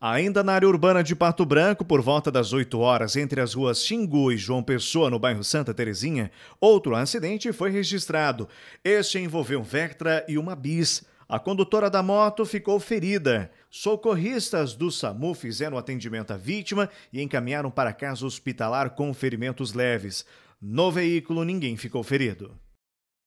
Ainda na área urbana de Pato Branco, por volta das 8 horas, entre as ruas Xingu e João Pessoa, no bairro Santa Terezinha, outro acidente foi registrado. Este envolveu um Vectra e uma bis. A condutora da moto ficou ferida. Socorristas do SAMU fizeram atendimento à vítima e encaminharam para casa hospitalar com ferimentos leves. No veículo, ninguém ficou ferido.